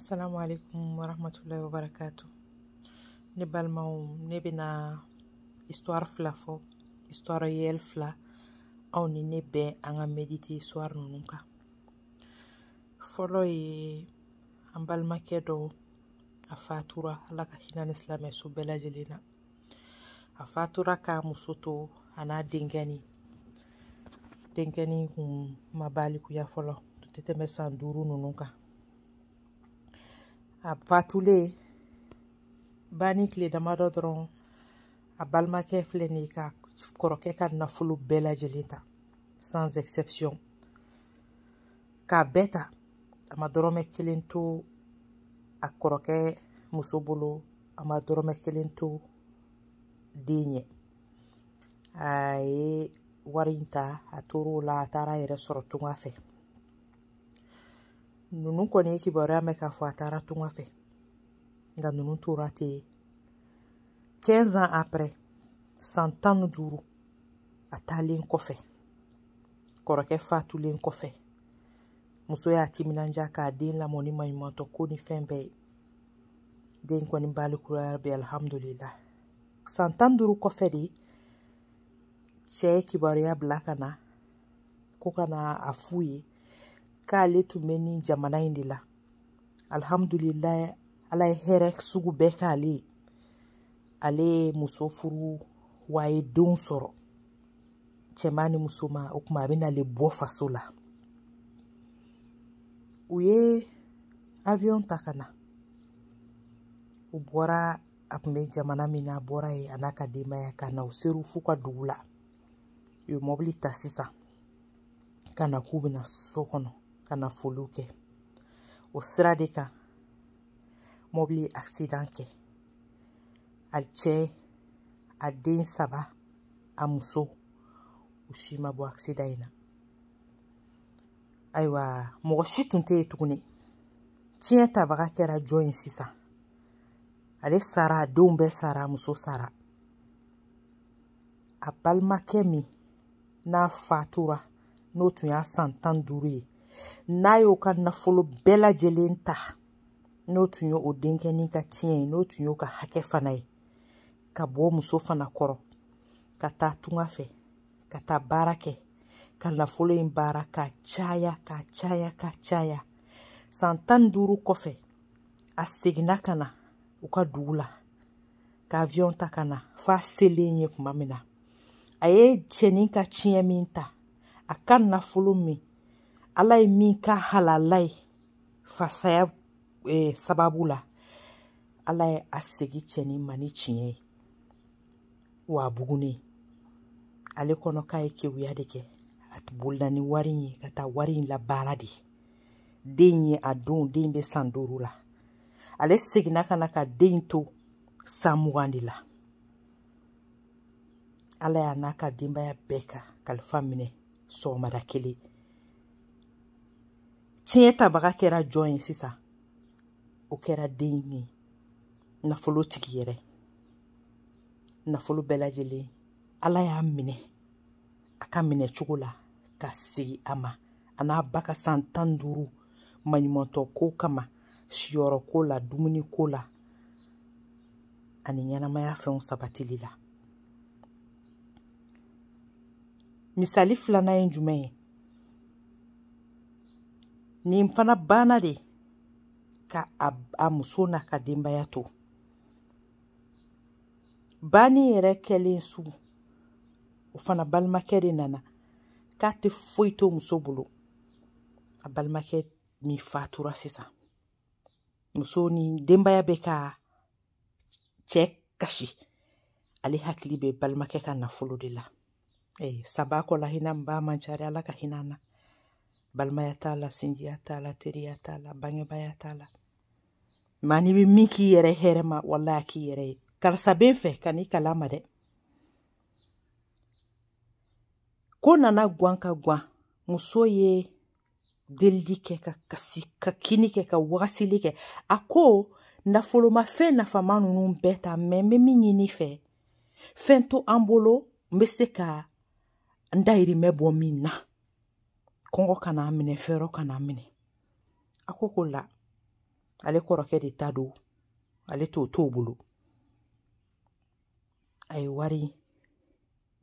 Assalamu alaikum wa rahmatullahi wa barakatuh. Ne balimaw ne bɛna histoire fila fɔ histoire réelle fila aw ni ne bɛn an ka méditer histoire ninnu kan. Fɔlɔ ye an balimakɛ dɔ a fatura Ala ka hinɛ ni silamɛ su bɛɛ lajɛlen na. A fatura k'a muso to a n'a denkɛnin. Denkɛnin kun ma balikuya fɔlɔ tɛ tɛmɛ san duuru ninnu kan. A patou li, banik li damadodron, a balma ke flen li ka koroke kan nafulu bela jelita, sans eksepsyon. Ka beta, amadrom e kilin tou ak koroke mousou boulou, amadrom e kilin tou denye. A e warinta, atou rou la atara ere sorotou nga fek. ninnu kɔni ye kibaruya mɛn k'a fɔ a taara tunga fɛ nka ninnu tora ten quinze ans après san tan ni duuru a taalen kɔfɛ kɔrɔkɛ fatulen kɔfɛ muso y'a timinanja k'a den lamɔ ni maɲumantɔ ko ni fɛn bɛɛ ye den kɔni balikuraya bɛ alhamdulila san tan duuru kɔfɛ de cɛ ye kibaruya bila ka na ko ka na a f'u ye k'ale tun bɛ nin jamana in de la alihamudulilayi ala ye hɛrɛ sugu bɛɛ k'ale ale ye muso furu wa a ye denw sɔrɔ cɛman ni musoman o kuma a bɛ bɔ faso la u ye avion ta ka na u bɔra a tun bɛ jamana min na a bɔra yen a n'a ka denbaya ka na u ser'u f'u ka dugu la u ye mobili ta sisan ka na k'u bɛna so kɔnɔ ka na foliw kɛ o sira de kan mɔbili ye aksidan kɛ a cɛ a den saba a muso u si ma bɔ aksida yi na ayiwa mɔgɔ si tun tɛ ye tuguni tiɲɛ tabaga kɛra jɔn ye sisan ale sara a denw bɛɛ sara a muso sara a balimakɛ min n'a fatura n'o tun y'a san tan duuru ye n'a y'o ka nafolo bɛɛ lajɛlen ta n'o tun ye o denkɛnin ka tiɲɛ ye n'o tun y'o ka hakɛ fana ye ka bɔ muso fana kɔrɔ ka taa tunga fɛ ka taa baara kɛ ka nafolo in baara ka caya ka caya ka caya san tan ni duuru kɔfɛ a seginna ka na u ka dugu la ka avion ta ka na f'a selen ye tuma min na a ye cɛnin ka tiɲɛ min ta a ka nafolo min ala ye min ka halala ye fasaya eh, sababu la ala ye a segi cɛni ma ni tiɲɛ ye wa a bugunen ale kɔnɔ k'a ye kewuya de kɛ a bolila ni wari ye ka taa wari in labaara de den ye a don den bɛ san duuru la ale seginna ka na ka den to san mugan de la ala y'a n'a ka denbaya bɛɛ ka kalifa minɛ sɔgɔmada kelen tiɲɛ tabaga kɛra jɔn ye sisan o kɛra den ye nafolo tigi yɛrɛ nafolo bɛɛ lajɛlen ala y'a minɛ a ka minɛ cogo la ka segi a ma a n'a ba ka san tan duuru maɲumantɔ ko kama siyɔrɔ ko la dumuni ko la ani ɲɛnamaya fɛnw sabatili la misali filanan ye jumɛn ye nin fana bana de ka a muso n'a ka denbaya to bani yɛrɛ kɛlen su o fana balimakɛ de nana k'a tɛ foyi to muso bolo a balimakɛ mi fatura sisan muso ni denbaya bɛ ka cɛ kasi ale hakili bɛ balimakɛ ka nafolo de la eh, sabakɔ la hinɛ n ba ala ka na balimaya t'a la sinjiya t'a la teriya t'a la bangebaya t'a la ma n'i be min k'i yɛrɛ hɛrɛ ma walahi k'i yɛrɛ ye karisa be n fɛ ka n'i kala ma dɛ ko nana gwan ka gwan muso ye delili kɛ ka kasi ka kini kɛ ka wagasili kɛ a ko nafolomafɛn nafama nunu bɛɛ ta mɛ n be min ɲini fɛ fɛn to an bolo n be se ka n dayirimɛ bɔ min na kɔngɔ kana a minɛ fɛrɔ kana a minɛ a ko ko la ale kɔrɔkɛ de ta don ale t'o t'o bolo a ye wari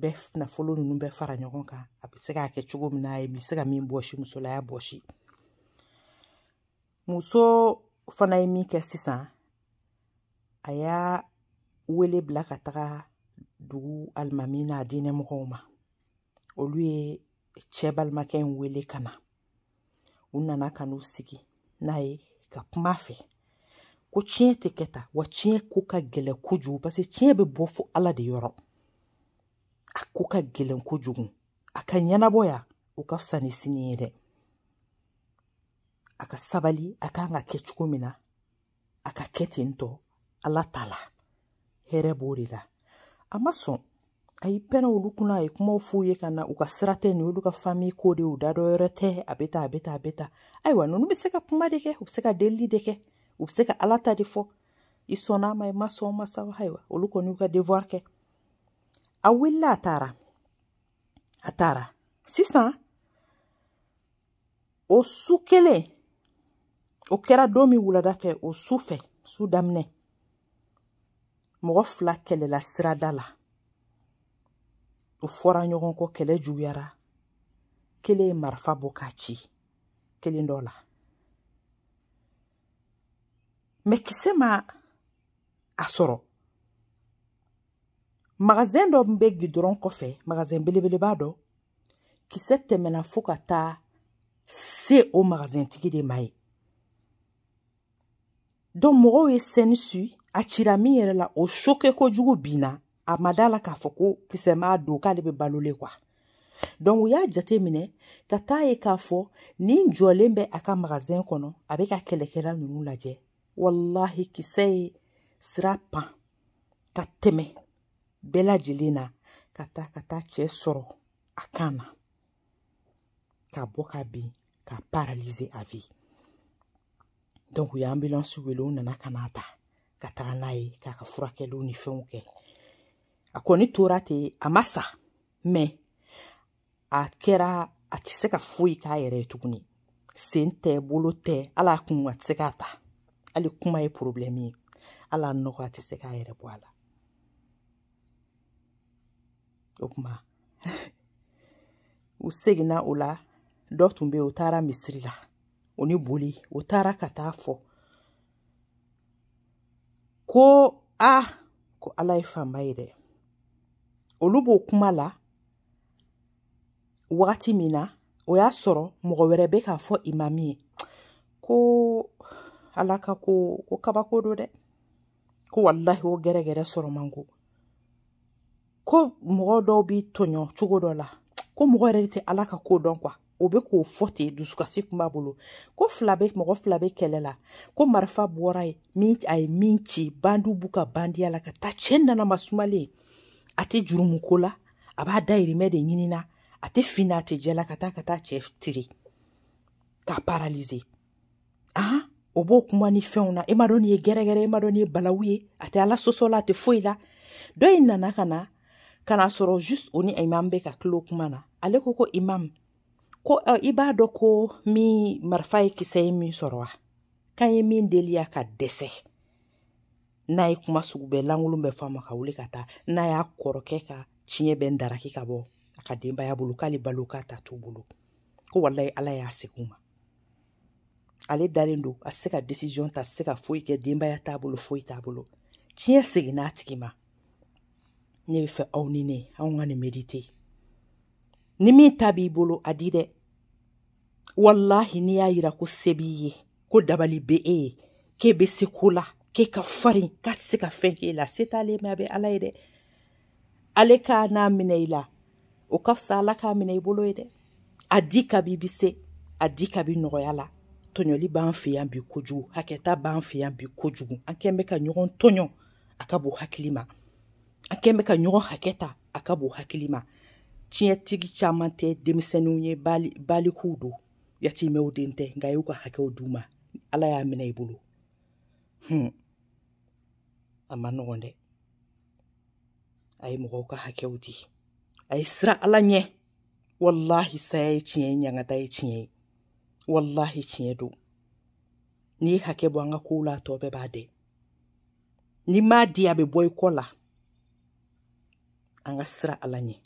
bɛɛ nafolo ninnu bɛɛ fara ɲɔgɔn kan a bɛ se k'a kɛ cogo min na a ye bɛ se ka min bɔsi musolaya bɔsi muso fana ye min kɛ sisan a y'a wele bila ka taga dugu alimami n'a diinɛ mɔgɔw ma olu ye cɛ balimakɛ in wele ka na u nana ka n'u sigi n'a ye ka kuma fɛ ko tiɲɛ tɛ kɛ ta wa tiɲɛ ko ka gɛlɛn kojugu parce tiɲɛ bɛ bɔ fo ala de yɔrɔ a ko ka gɛlɛn kojugu a ka ɲɛnabɔ ya o ka fisa ni sini ye dɛ a ka sabali a kan ka kɛ cogo min na a ka kɛ ten tɔ ala t'a la hɛrɛ b'o de la a ma sɔn a y'i pɛnɛ olu kunna a ye kumaw f'u ye ka na u ka sira tɛ nin olu ka fami ko de u da dɔ yɔrɔ tɛ a bɛ ta a bɛ ta a bɛ ta ayiwa ninnu bɛ se ka kuma de kɛ u bɛ se ka delili de kɛ u bɛ se ka ala ta de fɔ i sɔnna a ma i ma sɔn ma sa ayiwa olu kɔni y'u ka devoir kɛ a wulila a taara a taara sisan o su kelen o kɛra don min wulada fɛ o su fɛ su daminɛ mɔgɔ fila kɛlɛla sirada la u fɔra ɲɔgɔn kɔ kɛlɛ juguyara kelen ye marifa bɔ k'a ci kelen dɔ la mɛ kisɛ ma a sɔrɔ magazɛn dɔ bɛ gidɔrɔn kɔfɛ magazɛn belebeleba dɔ kisɛ tɛmɛna fo ka taa se o magazɛntigi de ma ye dɔn mɔgɔw ye sɛni su a cira min yɛrɛ la o soke kojugu binna a ma da la k'a fɔ ko kisɛ m'a don k'ale bɛ balo le kuwa donc u y'a jate minɛ ka taa ye k'a fɔ nin jɔlen bɛ a ka magazɛn kɔnɔ a bɛ ka kɛlɛkɛla ninnu lajɛ wallahi kisɛ ye sira pan ka tɛmɛ bɛɛ lajɛlen na ka taa ka taa cɛ sɔrɔ a kan na ka bɔ ka bin ka paralyse a vie donc u y'anbilansi wele u nana ka n'a ta ka taga n'a ye k'a ka furakɛliw ni fɛnw kɛ a kɔni tora ten a ma sa mɛ a kɛra a tɛ se ka foyi k'a yɛrɛ ye tuguni sen tɛ bolo tɛ ala kun a tɛ se k'a ta hali kuma ye porobilɛmu ye ala nɔgɔ a tɛ se k'a yɛrɛ bɔ a la o kuma u seginna o la dɔ tun be o taara misiri la o ni boli o taara ka taa fɔ ko a ah, ko ala ye fanba ye dɛ olu b'o kuma la wagati min na o y'a sɔrɔ mɔgɔ wɛrɛ bɛ k'a fɔ imami ye ko ala ka ko ko kabako do dɛ ko walahi o gɛrɛgɛrɛ sɔrɔ man go ko mɔgɔ dɔw b'i tɔɲɔ cogo dɔ la ko mɔgɔ yɛrɛ tɛ ala ka ko dɔn kuwa o bɛ k'o fɔ ten dusukasi kun b'a bolo ko fila bɛ mɔgɔ fila bɛ kɛlɛ la ko marifa bɔra ye min a ye min ci bandiw b'u ka bandiya la ka taa cɛ nana masumalen a tɛ jurumuko la a b'a dayirimɛ de ɲinina a tɛ fina a tɛ jɛla ka taa ka taa cɛ tiri k'a paralize ahan o b'o kuma ni fɛnw na i e ma dɔn nin ye gɛrɛgɛrɛ i e ma dɔn nin ye balawu ye a tɛ ala sɔsɔ la a tɛ foyi la dɔ in nana ka na ka na sɔrɔ just o ni imam bɛ ka kilo kuma na ale ko ko imam ko uh, i b'a dɔn ko min marifa ye kisɛ ye min sɔrɔ wa k'an ye min deliya ka dɛsɛ n'a ye kuma sugu bɛɛ lankolon bɛɛ fama ka wuli ka taa n'a y'a kɔrɔkɛ ka tiɲɛ bɛɛ daraki ka bɔ a ka denbaya bolo k'ale balo k'a ta t'u bolo ko walayi ala y'a segin ma ale dalen don a se ka desisiyɔn ta se ka foyi kɛ denbaya t'a bolo foyi t'a bolo tiɲɛ seginna a tigi ma ne bɛ fɛ aw ni ne anw ka nin medite ni min ta b'i bolo a di dɛ walahi n'i y'a yira ko se b'i ye ko dabali be e ye k'e be se ko la k'e ka farin k'a tɛ se ka fɛn k'e la se t'ale mɛ a bɛ ala ye dɛ ale k'a n'a minɛ i la o ka fisa ala k'a minɛ i bolo ye dɛ a di kabi bi se a di kabi nɔgɔya la tɔɲɔli b'an fɛ yan bi kojugu hakɛta b'an fɛ yan bi kojugu an kɛn bɛ ka ɲɔgɔn tɔɲɔ a ka bon hakili ma an kɛn bɛ ka ɲɔgɔn hakɛ ta a ka bon hakili ma tiɲɛtigi caman tɛ denmisɛnninw ye balikuw don yatimɛw den tɛ nka a y'u ka hakɛw d'u ma ala y'a minɛ i bolo hmm. a ma nɔgɔn dɛ a ye mɔgɔw ka hakɛw di a ye sira ala ɲɛ wallahi saya ye tiɲɛ ye ɲagata ye tiɲɛ ye wallahi tiɲɛ do n'i ye hakɛ bɔ an ka kow la tɔ bɛɛ b'a dɛ n'i m'a di a bɛ bɔ i kɔ la an ka sira ala ɲɛ